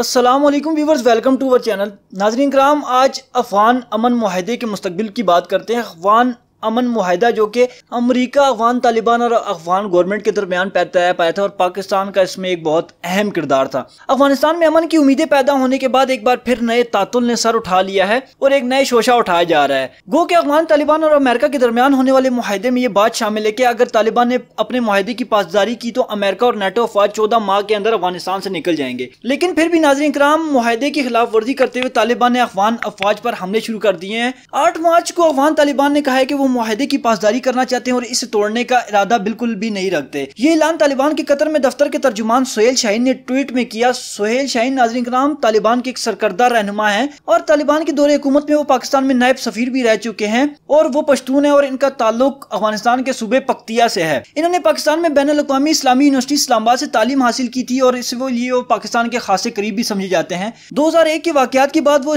Aslam viewers welcome to our channel नाजरन कराम आज अफ़ान अमन माहदे के मुस्तबिल की बात करते हैं अफ़ान अमन माहिदा जो कि अमरीका अफगान तालिबान और अफगान गवर्नमेंट के दरमियान पैदा पाया था और पाकिस्तान का इसमें एक बहुत अहम किरदार था अफगानिस्तान में अमन की उम्मीदें पैदा होने के बाद एक बार फिर नए तातुल ने सर उठा लिया है और एक नए शोशा उठाया जा रहा है गो के अफगान तालिबान और अमेरिका के दरमियान होने वाले मुहिदे में ये बात शामिल है कि अगर तालिबान ने अपने माहे की पासदारी की तो अमेरिका और नेटो अफवाज चौदह माह के अंदर अफगानिस्तान से निकल जाएंगे लेकिन फिर भी नाजर कराम माहे की खिलाफ वर्जी करते हुए तालिबान ने अफगान अफवाज पर हमले शुरू कर दिए हैं आठ मार्च को अफगान तालिबान ने कहा है कि वो माहदे की पासदारी करना चाहते हैं और इसे तोड़ने का इरादा बिल्कुल भी नहीं रखते ये ऐलान तालिबान के कतर में दफ्तर के तर्जुमान सोहेल शाहीन ने ट्वीट में किया सोहेल शाहीन नाजरिन कराम तालिबान के एक सरकर्दा रहनुमा है और तालिबान के दौरे हुकूमत में वो पाकिस्तान में नायब सफी भी रह चुके हैं और वो पश्तून है और इनका ताल्लुक अफगानिस्तान के सूबे पख्तिया से है इन्होंने पाकिस्तान में बैन अवी इस्लामी यूनिवर्सिटी इस्लामाबाद से तालीम हासिल की थी और इसलिए वो पाकिस्तान के खासे करीब भी समझे जाते हैं दो हजार एक के वाकत के बाद वो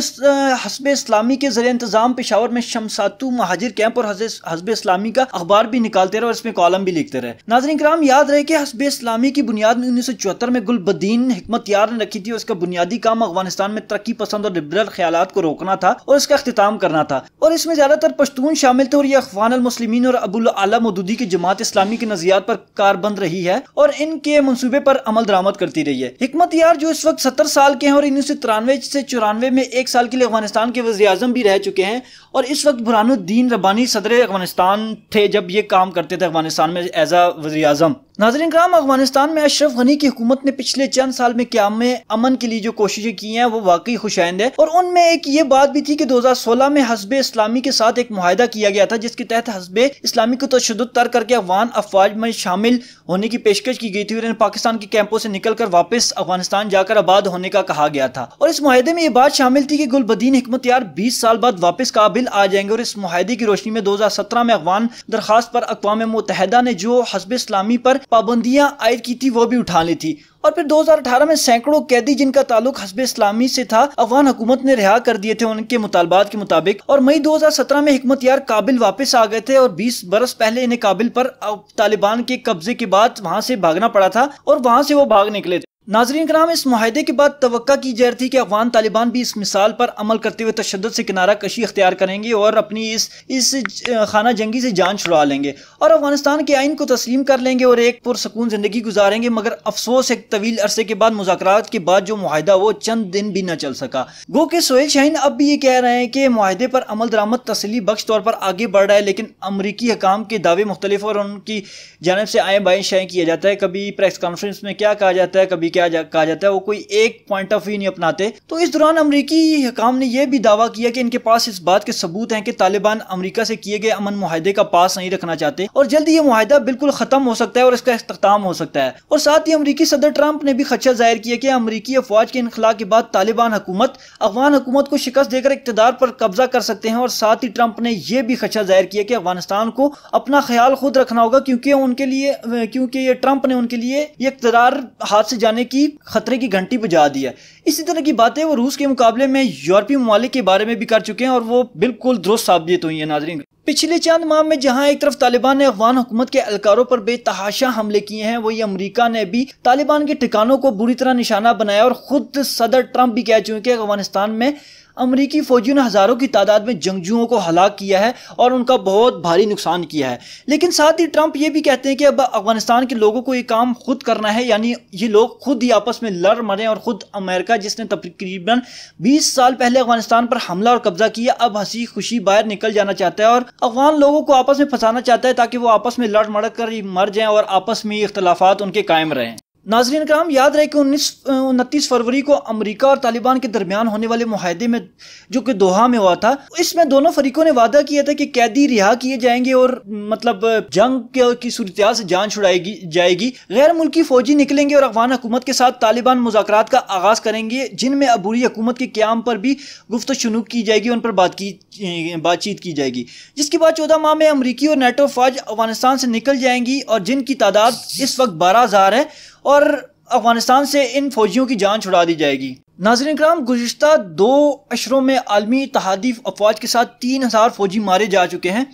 हसब इस्लामी के जरिए इंतजाम पेशावर में शमसातु महाजिर कैंप और हजब इस्लामी का अखबार भी निकालते रहे और इसमें कॉलम भी लिखते रहे नाजरन कराम याद रहे कि हजब इस्लामी की बुनियाद उन्नीस सौ चौहत्तर में गुलबद्दीन हमत यार ने रखी थी उसका बुनियादी काम अफगानिस्तान में तरक्की पसंद और लिबरल ख्याल को रोकना था और इसका अख्ताम करना था और इसमें ज्यादातर पश्तून शामिल थे और ये अफवान मुसलमिन और अबुल आला मदूदी की जमात इस्लामी के नजरियात पर कारबंद रही है और इनके मनसूबे पर अमल दरामद करती रही है हमत यार जो इस वक्त सत्तर साल के हैं और उन्नीस सौ तिरानवे से चौरानवे में एक साल के लिए अफगानिस्तान के वजी अजम भी रह चुके हैं और इस वक्त बुरानुद्दीन रबानी सदर सदर अफगानिस्तान थे जब ये काम करते थे अफगानिस्तान में एज अ वजी अजम नाजरन कराम अफगानिस्तान में अशरफ गनी की हुकूमत ने पिछले चंद साल में क्या में अमन के लिए जो कोशिशें की हैं वो वाकई खुशाइंद है और उनमें एक ये बात भी थी कि 2016 में हजब इस्लामी के साथ एक माहिदा किया गया था जिसके तहत हजब इस्लामी को तशद तर करके अफगान अफवाज में शामिल होने की पेशकश की गई थी और पाकिस्तान के कैंपों से निकल कर वापस अफगानिस्तान जाकर आबाद होने का कहा गया था और इस माहे में ये बात शामिल थी कि गुलबदीन हमत यार बीस साल बाद वापस काबिल आ जाएंगे और इस माहे की रोशनी में दो हजार सत्रह में अफगान दरखास्त पर अकवा मुतहदा ने जो हजब इस्लामी पर पाबंदियां आयद की थी वो भी उठा ली थी और फिर 2018 में सैकड़ों कैदी जिनका ताल्लुक हसब इस्लामी से था अफगान हुकूमत ने रिहा कर दिए थे उनके मुतालबात के मुताबिक और मई 2017 में हिकमत यार काबिल वापस आ गए थे और 20 बरस पहले इन्हें काबिल पर तालिबान के कब्जे के बाद वहां से भागना पड़ा था और वहां से वो भाग निकले थे नाजरीन कराम इस माहे के बाद तो की रही थी कि अफगान तालिबान भी इस मिसाल पर अमल करते हुए तशद से किनारा कशी अख्तियार करेंगे और अपनी इस इस खाना जंगी से जान छुड़ा लेंगे और अफगानिस्तान के आइन को तस्लीम कर लेंगे और एक पुरसकून ज़िंदगी गुजारेंगे मगर अफसोस एक तवील अरसे के बाद मुजाकर के बाद जो माहिदा वो चंद दिन भी न चल सका गो के सोहेल शहीन अब भी ये कह रहे हैं कि माहे पर अमल दरामद तसली बख्श तौर पर आगे बढ़ रहा है लेकिन अमरीकी हकाम के दावे मुख्तलिफ और उनकी जानब से आए बाएँ शाएँ किया जाता है कभी प्रेस कॉन्फ्रेंस में क्या कहा जाता है कभी क्या जा, कहा जाता है वो कोई एक पॉइंट ऑफ व्यू नहीं अपनाते तो इस दौरान अमरीकी हकाम ने यह भी दावा किया कि इनके पास इस बात के सबूत हैं कि तालिबान अमरीका से किए गए अमन माहदे का पास नहीं रखना चाहते और जल्द ये माहदा बिल्कुल खत्म हो सकता है और इसका अख्ताम हो सकता है और साथ ही अमरीकी सदर ट्रंप ने भी खदशा जाहिर किया कि अमरीकी अफवाज के इनखला के बाद तालिबान हुकूमत अफगान हुकूमत को शिकस्त देकर इकतदार पर कब्जा कर सकते हैं और साथ ही ट्रंप ने यह भी खदशा जाहिर किया कि अफगानिस्तान को अपना ख्याल खुद रखना होगा क्योंकि उनके लिए क्योंकि ये ट्रंप ने उनके लिए इकतदार हाथ से जाने की खतरे की घंटी बजा दी है इसी तरह की बातें वो रूस के मुकाबले में यूरोपीय ममालिक के बारे में भी कर चुके हैं और वो बिल्कुल दुरुस्त साबित हुई है नाजरीन पिछले चंद माह में जहां एक तरफ तालिबान ने अफगान हुकूमत के अलकारों पर बेतहाशा हमले किए हैं वही अमेरिका ने भी तालिबान के ठिकानों को बुरी तरह निशाना बनाया और खुद सदर ट्रंप भी कह चुके हैं कि अफगानिस्तान में अमरीकी फौजियों ने हज़ारों की तादाद में जंगजुओं को हलाक किया है और उनका बहुत भारी नुकसान किया है लेकिन साथ ही ट्रंप ये भी कहते हैं कि अब अफगानिस्तान के लोगों को ये काम खुद करना है यानी ये लोग खुद ही आपस में लड़ मरें और ख़ुद अमेरिका जिसने तकरीबन बीस साल पहले अफगानिस्तान पर हमला और कब्जा किया अब हंसी खुशी बाहर निकल जाना चाहता है और अफगान लोगों को आपस में फंसाना चाहता है ताकि वो आपस में लड़ मर कर मर जाए और आपस में इख्तलाफात उनके कायम रहें नाजरीन कराम याद रहे कि उन्नीस उनतीस फरवरी को अमेरिका और तालिबान के दरमियान होने वाले माहदे में जो कि दोहा में हुआ था इसमें दोनों फरीकों ने वादा किया था कि कैदी रिहा किए जाएंगे और मतलब जंग की सूरत से जान छुड़ाएगी जाएगी गैर मुल्की फौजी निकलेंगे और अफगान हुकूमत के साथ तालिबान मुजाकर का आगाज करेंगे जिनमें अबूरी हुकूमत के क्याम पर भी गुफ्त शनूक की जाएगी उन पर बात की बातचीत की जाएगी जिसके बाद चौदह माह में अमरीकी और नेटो फौज अफगानिस्तान से निकल जाएंगी और जिनकी तादाद इस वक्त बारह हज़ार है और अफगानिस्तान से इन फौजियों की जान छुड़ा दी जाएगी नाजरन कराम गुज्त दो अशरों में आलमी तहदीफ अफवाज के साथ तीन हज़ार फौजी मारे जा चुके हैं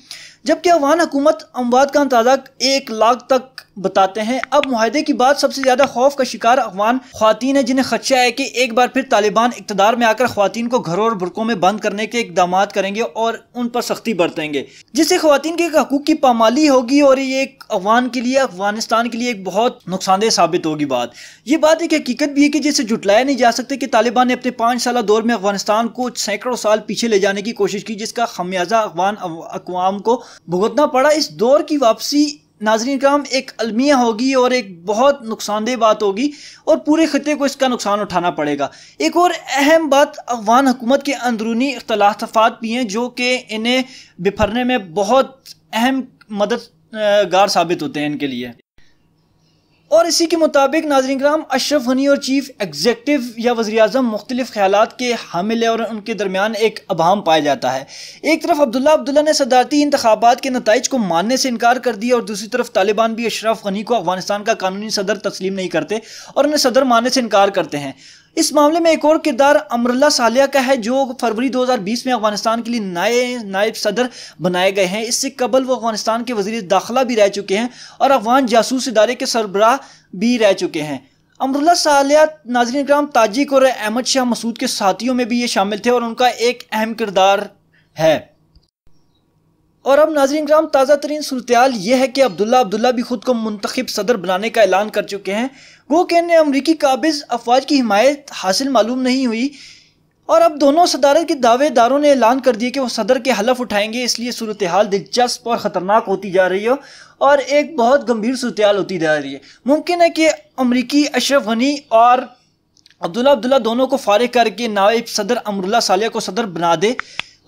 जबकि अफगान हुकूमत अमवाद का अंदाजा एक लाख तक बताते हैं अब माहदे की बात सबसे ज्यादा खौफ का शिकार अफगान खातन है जिन्हें खदशा है कि एक बार फिर तालिबान इकतदार में आकर खातन को घरों और बुरकों में बंद करने के इकदाम करेंगे और उन पर सख्ती बरतेंगे जिससे खुवान के हकूक की पामाली होगी और ये एक अफगान के लिए अफगानिस्तान के लिए एक बहुत नुकसानदेह साबित होगी बात ये बात एक हकीकत भी है कि जिसे जुटलाया नहीं जा सकते कि तालिबान ने अपने पाँच साल दौर में अफगानिस्तान को सैकड़ों साल पीछे ले जाने की कोशिश की जिसका खमियाजा अफगान अकवाम को भुगतना पड़ा इस दौर की वापसी नाजरीन काम एक अलमिया होगी और एक बहुत नुकसानदेह बात होगी और पूरे ख़त्े को इसका नुकसान उठाना पड़ेगा एक और अहम बात अफगान हुकूमत के अंदरूनी अख्तलाफात भी हैं जो कि इन्हें बिफरने में बहुत अहम मददगार साबित होते हैं इनके लिए और इसी के मुताबिक नाजरन कराम अशरफ हनी और चीफ एग्जेक्टिव या वजी अजम मुख्तलिफ ख्याल के हामिल है और उनके दरमियान एक अभाम पाया जाता है एक तरफ अब्दुल्ला अब्दुल्ला ने सदारती इंतबात के नतज को मानने से इनकार कर दिया और दूसरी तरफ तालिबान भी अशरफ हनी को अफगानिस्तान का कानूनी सदर तस्लीम नहीं करते और उन्हें सदर मानने से इनकार करते हैं इस मामले में एक और किरदार अमरुल्ला सालिया का है जो फरवरी 2020 में अफगानिस्तान के लिए नए नायब सदर बनाए गए हैं इससे कबल वो अफगानिस्तान के वजीर दाखिला भी रह चुके हैं और अफगान जासूस इदारे के सरबराह भी रह चुके हैं अमरुल्ला सालिया नाजरन इक्राम ताजिक और अहमद शाह मसूद के साथियों में भी ये शामिल थे और उनका एक अहम किरदार है और अब नाजर कराम ताज़ा तरीन सूरतयाल ये है कि अब्दुल्ला अब्दुल्ला भी खुद को मंतखब सदर बनाने का ऐलान कर चुके हैं वो कहने अमरीकी काबिज अफवाज की हिमायत हासिल मालूम नहीं हुई और अब दोनों सदारत के दावेदारों ने ऐलान कर दिया कि वो सदर के हलफ उठाएंगे इसलिए सूरत हाल दिलचस्प और ख़तरनाक होती जा रही है और एक बहुत गंभीर सूरत होती जा रही है मुमकिन है कि अमरीकी अशरफ गनी और अब्दुल्ला अब्दुल्ला दोनों को फारिग करके नायब सदर अमरुल्ला सालिया को सदर बना दे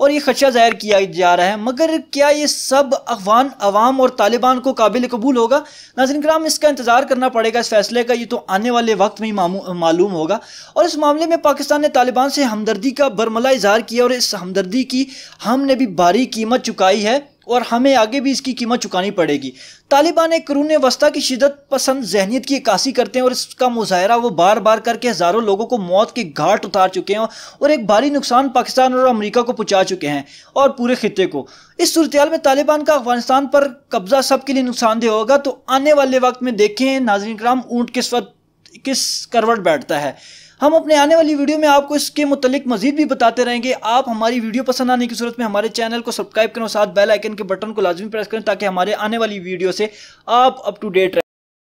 और ये खदशा जाहिर किया जा रहा है मगर क्या ये सब अफगान अवाम और तालिबान को काबिल कबूल होगा नाजरन कराम इसका इंतज़ार करना पड़ेगा इस फैसले का ये तो आने वाले वक्त में ही मालूम होगा और इस मामले में पाकिस्तान ने तालिबान से हमदर्दी का बरमला इजहार किया और इस हमदर्दी की हमने भी भारी कीमत चुकाई है और हमें आगे भी इसकी कीमत चुकानी पड़ेगी तालिबान एक करून वस्ता की शिदत पसंद जहनीत की अक्सी करते हैं और इसका मुजाहरा वो बार बार करके हज़ारों लोगों को मौत के घाट उतार चुके हैं और एक भारी नुकसान पाकिस्तान और अमरीका को पहुँचा चुके हैं और पूरे खत्े को इस सूरत में तालिबान का अफगानिस्तान पर कब्जा सबके लिए नुकसानदेह होगा तो आने वाले वक्त में देखें नाजरन कराम ऊँट किस वक्त किस करवट बैठता है हम अपने आने वाली वीडियो में आपको इसके मुतलिक मजीद भी बताते रहेंगे आप हमारी वीडियो पसंद आने की सूरत में हमारे चैनल को सब्सक्राइब करें और साथ बेल आइकन के बटन को लाजमी प्रेस करें ताकि हमारे आने वाली वीडियो से आप अप टू डेट